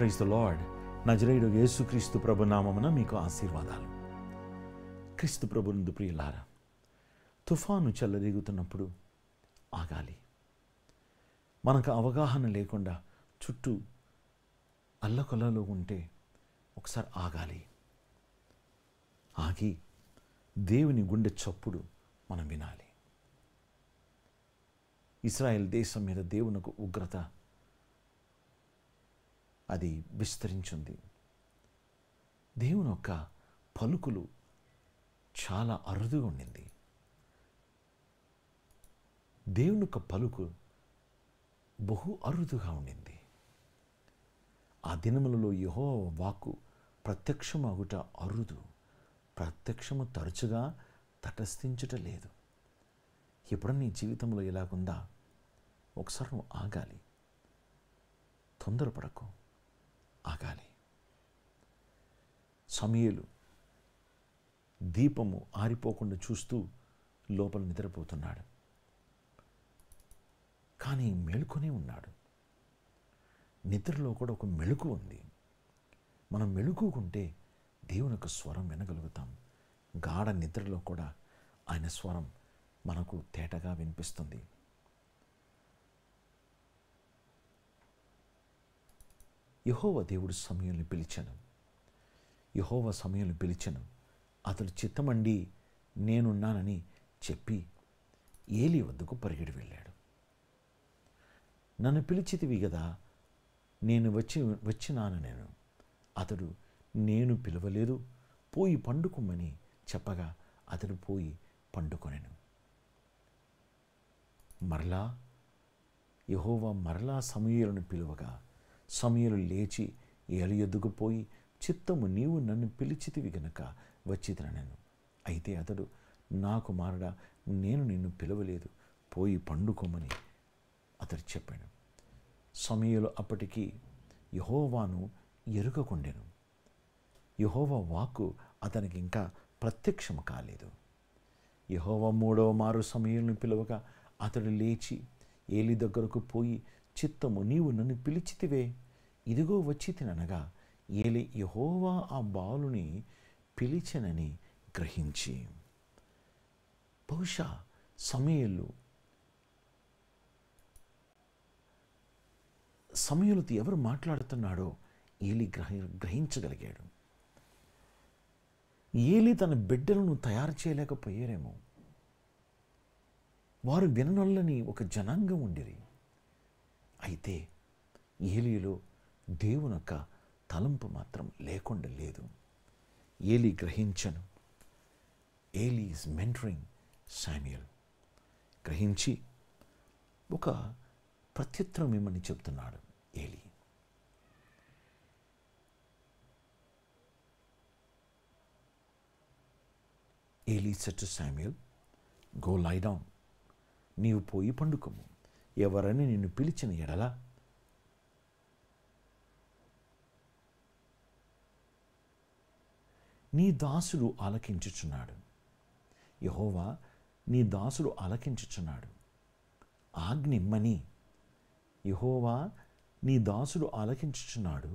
Praise the lord నజరేయుడు యేసుక్రీస్తు ప్రభు నామమున మీకు ఆశీర్వాదాలు క్రీస్తు ప్రభు నుండి ప్రియులారా తుఫాను చల్లదిగుతున్నప్పుడు ఆగాలి మనకు అవగాహన లేకుండా చుట్టూ అల్లకొల్లలో ఉంటే ఒకసారి ఆగాలి ఆగి దేవుని గుండె చప్పుడు మనం వినాలి ఇస్రాయెల్ దేశం మీద దేవునకు ఉగ్రత అది విస్తరించింది దేవుని యొక్క పలుకులు చాలా అరుదుగా ఉండింది దేవుని యొక్క పలుకు బహు అరుదుగా ఉండింది ఆ దినములలో యహో వాక్కు ప్రత్యక్షమగుట అరుదు ప్రత్యక్షము తరచుగా తటస్థించుట లేదు ఎప్పుడు నీ జీవితంలో ఇలాగుందా ఒకసారి ఆగాలి తొందరపడకు ఆగాలి సమయలు దీపము ఆరిపోకుండా చూస్తూ లోపల నిద్రపోతున్నాడు కానీ మెలుకునే ఉన్నాడు నిద్రలో కూడా ఒక మెలుకు ఉంది మనం మెలుకుంటే దేవుని యొక్క స్వరం వినగలుగుతాం గాఢ నిద్రలో కూడా ఆయన స్వరం మనకు తేటగా వినిపిస్తుంది యహోవ దేవుడు సమయంలో పిలిచాను యహోవ సమయంలో పిలిచాను అతడు చిత్తమండి నేనున్నానని చెప్పి ఏలి వద్దకు పరిగెడి వెళ్ళాడు నన్ను పిలిచితివి కదా నేను వచ్చి వచ్చినాను నేను అతడు నేను పిలవలేదు పోయి పండుకోమని చెప్పగా అతడు పోయి పండుకొనెను మరలా యహోవా మరలా సమయాలను పిలువగా సమయలు లేచి ఏలు ఎదుగుపోయి చిత్తము నీవు నన్ను పిలిచితివి గనక తినను అయితే అతడు నాకు మారడా నేను నిన్ను పిలవలేదు పోయి పండుకోమని అతడు చెప్పాను సమయలు అప్పటికి యహోవాను ఎరుగకుండెను యహోవా వాక్కు అతనికి ఇంకా ప్రత్యక్షం కాలేదు యహోవా మూడవ మారు సమయంలో పిలవగా అతడు లేచి ఏలి దగ్గరకు పోయి చిత్తము నీవు నన్ను పిలిచితివే ఇదిగో వచ్చి తిననగా ఏలి యహోవా ఆ బాలుని పిలిచెనని గ్రహించి బహుశా సమయలు సమయంలో ఎవరు మాట్లాడుతున్నాడో ఏలి గ్రహ గ్రహించగలిగాడు ఏలి తన బిడ్డలను తయారు చేయలేకపోయారేమో వారు విననొల్లని ఒక జనాంగం ఉండిరి అయితే ఏలీలో దేవుని యొక్క తలంపు మాత్రం లేకుండా లేదు ఏలీ గ్రహించను ఏలీ ఈజ్ మెంటరింగ్ శామ్యుయల్ గ్రహించి ఒక ప్రత్యుత్తరం ఇమ్మని చెప్తున్నాడు Eli Eli said Samuel go lie down నీవు పోయి పండుకోము ఎవరని నిన్ను పిలిచిన ఎడల నీ దాసుడు ఆలకించుచున్నాడు యహోవా నీ దాసుడు ఆలకించుచున్నాడు ఆజ్ఞిమ్మని యహోవా నీ దాసుడు ఆలకించుచున్నాడు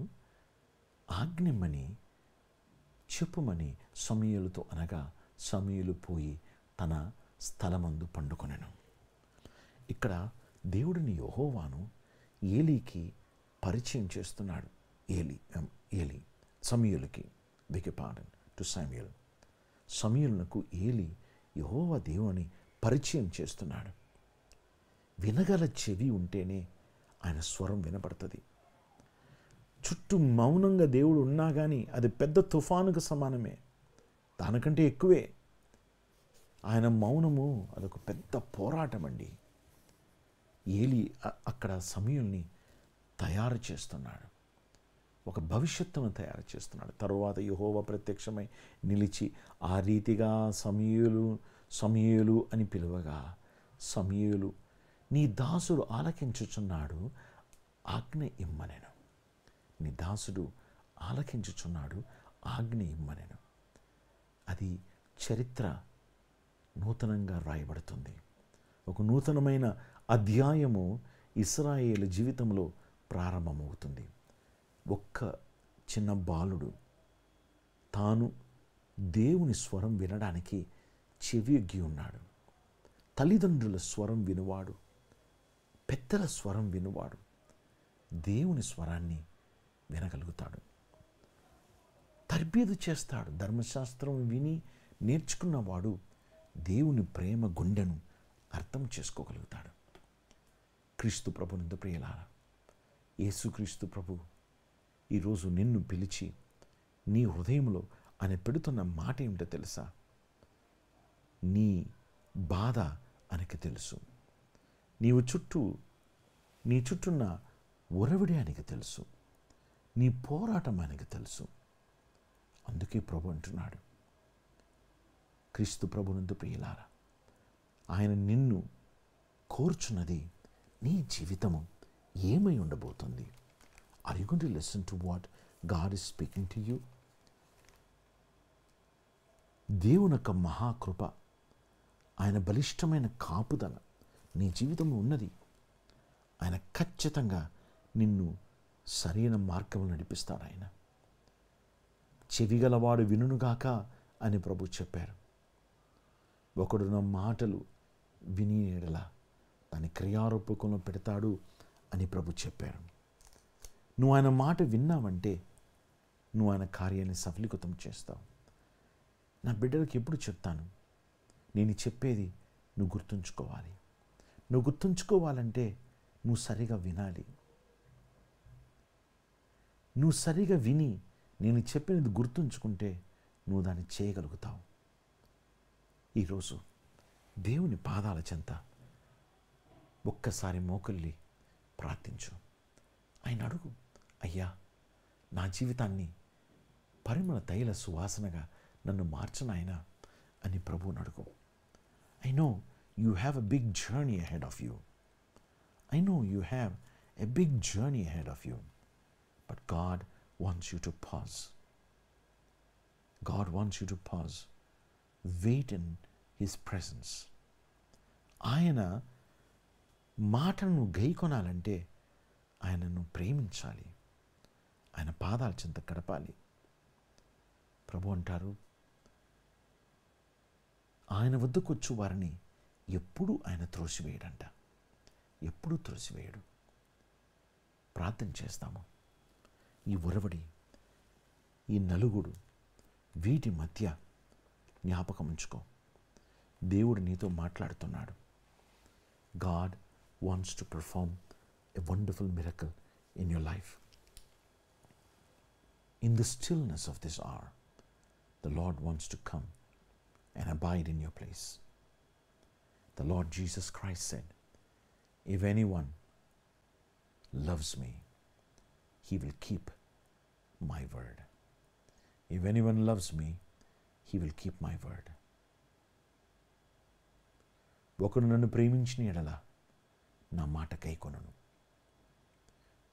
ఆజ్ఞిమ్మని చెప్పుమని సమీయులతో అనగా సమీయులు పోయి తన స్థలమందు పండుకొనెను ఇక్కడ దేవుడిని యహోవాను ఏలీకి పరిచయం చేస్తున్నాడు ఏలి ఏలి సమయులకి బిగ్ పాడన్ టు సమయుల్ సమయులకు ఏలి యహోవా దేవుని పరిచయం చేస్తున్నాడు వినగల చెవి ఉంటేనే ఆయన స్వరం వినపడుతుంది చుట్టూ మౌనంగా దేవుడు ఉన్నా కానీ అది పెద్ద తుఫానుకు సమానమే దానికంటే ఎక్కువే ఆయన మౌనము అదొక పెద్ద పోరాటం అండి ఏలి అక్కడ సమయుల్ని తయారు చేస్తున్నాడు ఒక భవిష్యత్తును తయారు చేస్తున్నాడు తరువాత యహోవ ప్రత్యక్షమై నిలిచి ఆ రీతిగా సమయులు సమయులు అని పిలువగా సమయులు నీ దాసుడు ఆలకించుచున్నాడు ఆజ్ఞ ఇమ్మనెను నీ దాసుడు ఆలకించుచున్నాడు ఆజ్ఞ ఇమ్మనెను అది చరిత్ర నూతనంగా రాయబడుతుంది ఒక నూతనమైన అధ్యాయము ఇస్రాయేల్ జీవితంలో ప్రారంభమవుతుంది ఒక్క చిన్న బాలుడు తాను దేవుని స్వరం వినడానికి చెవియొగ్గి ఉన్నాడు తల్లిదండ్రుల స్వరం వినువాడు పెద్దల స్వరం వినువాడు దేవుని స్వరాన్ని వినగలుగుతాడు తర్బీదు చేస్తాడు ధర్మశాస్త్రం విని నేర్చుకున్నవాడు దేవుని ప్రేమ గుండెను అర్థం చేసుకోగలుగుతాడు క్రీస్తు ప్రభునందు ప్రియులార యేసుక్రీస్తు ప్రభు ఈరోజు నిన్ను పిలిచి నీ హృదయంలో అని పెడుతున్న మాట ఏమిటో తెలుసా నీ బాధ అనికి తెలుసు నీవు చుట్టూ నీ చుట్టూన్న ఒరవిడే అనికి తెలుసు నీ పోరాటం ఆయనకి తెలుసు అందుకే ప్రభు అంటున్నాడు క్రీస్తు ప్రభునందు ప్రియులారా ఆయన నిన్ను కోర్చున్నది నీ జీవితము ఏమై ఉండబోతుంది are you to listen to what God is speaking to you దేవుని యొక్క మహాకృప ఆయన బలిష్టమైన కాపుదల నీ జీవితంలో ఉన్నది ఆయన ఖచ్చితంగా నిన్ను సరైన మార్గంలో నడిపిస్తాడు ఆయన చెవిగలవాడు వినుగాక అని ప్రభు చెప్పారు ఒకడున్న మాటలు వినియడలా దాన్ని క్రియారూపకంలో పెడతాడు అని ప్రభు చెప్పాడు నువ్వు ఆయన మాట విన్నావంటే నువ్వు ఆయన కార్యాన్ని సఫలీకృతం చేస్తావు నా బిడ్డలకు ఎప్పుడు చెప్తాను నేను చెప్పేది నువ్వు గుర్తుంచుకోవాలి నువ్వు గుర్తుంచుకోవాలంటే నువ్వు సరిగా వినాలి నువ్వు సరిగా విని నేను చెప్పినది గుర్తుంచుకుంటే నువ్వు దాన్ని చేయగలుగుతావు ఈరోజు దేవుని పాదాల చెంత ఒక్కసారి మోకల్లి ప్రార్థించు ఆయన అడుగు అయ్యా నా జీవితాన్ని పరిమళ తైల సువాసనగా నన్ను మార్చనాయన అని ప్రభువుని అడుగు I know you have a big journey ahead of you I know you have a big journey ahead of you but God wants you to pause God wants you to pause, wait in His presence. ఆయన మాటను గైకొనాలంటే ఆయనను ప్రేమించాలి ఆయన పాదాల చింత గడపాలి ప్రభు అంటారు ఆయన వచ్చు వారిని ఎప్పుడూ ఆయన త్రోసివేయడంట ఎప్పుడు త్రోసివేయడు ప్రార్థన చేస్తాము ఈ ఉరవడి ఈ నలుగుడు వీటి మధ్య జ్ఞాపకం ఉంచుకో దేవుడు నీతో మాట్లాడుతున్నాడు God wants to perform a wonderful miracle in your life. In the stillness of this hour, the Lord wants to come and abide in your place. The Lord Jesus Christ said, If anyone loves me, he will keep my word. If anyone loves me, he will keep my word. ఒకడు నన్ను ప్రేమించిన ఎడలా నా మాట కైకొనను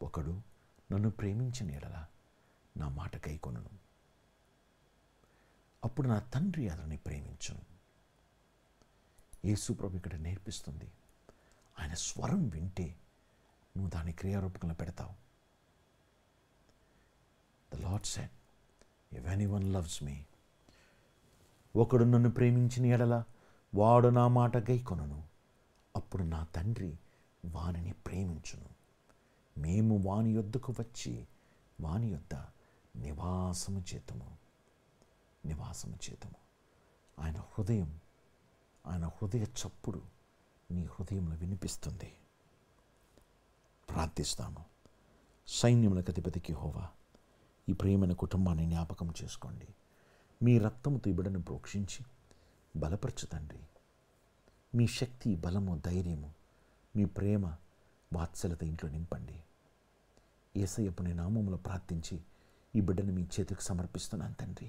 ఒకడు నన్ను ప్రేమించిన ఎడల నా మాట కైకొనను అప్పుడు నా తండ్రి అతన్ని ప్రేమించను యేసుప్రభు ఇక్కడ నేర్పిస్తుంది ఆయన స్వరం వింటే నువ్వు దాని క్రియారూపకంలో పెడతావు the Lord said if anyone loves me ఒకడు నన్ను ప్రేమించిన ఎడల వాడు నా మాట గైకొనను అప్పుడు నా తండ్రి వానిని ప్రేమించును మేము వాని యొద్దకు వచ్చి వాని యొద్ద నివాసము చేతము నివాసము చేతము ఆయన హృదయం ఆయన హృదయ చప్పుడు నీ హృదయంలో వినిపిస్తుంది ప్రార్థిస్తాము సైన్యములకు అధిపతికి హోవా ఈ ప్రియమైన కుటుంబాన్ని జ్ఞాపకం చేసుకోండి మీ రక్తముతో ఈ ప్రోక్షించి బలపరచు తండ్రి మీ శక్తి బలము ధైర్యము మీ ప్రేమ వాత్సలత ఇంట్లో నింపండి నీ నామంలో ప్రార్థించి ఈ బిడ్డను మీ చేతికి సమర్పిస్తున్నాను తండ్రి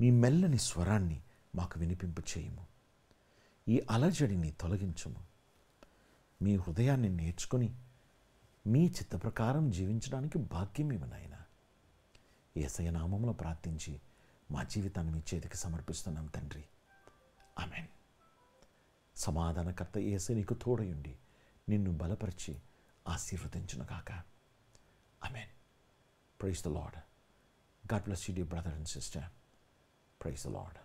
మీ మెల్లని స్వరాన్ని మాకు వినిపింపు చేయము ఈ అలజడిని తొలగించము మీ హృదయాన్ని నేర్చుకుని మీ చిత్త ప్రకారం జీవించడానికి భాగ్యం ఇవ్వనాయన ఏసయ నామంలో ప్రార్థించి మా జీవితాన్ని మీ చేతికి సమర్పిస్తున్నాం తండ్రి ఆమెన్ సమాధానకర్త ఏసై నీకు తోడయుండి నిన్ను బలపరిచి ఆశీర్వదించును కాక I mean praise the Lord God bless you dear brother and sister praise the lord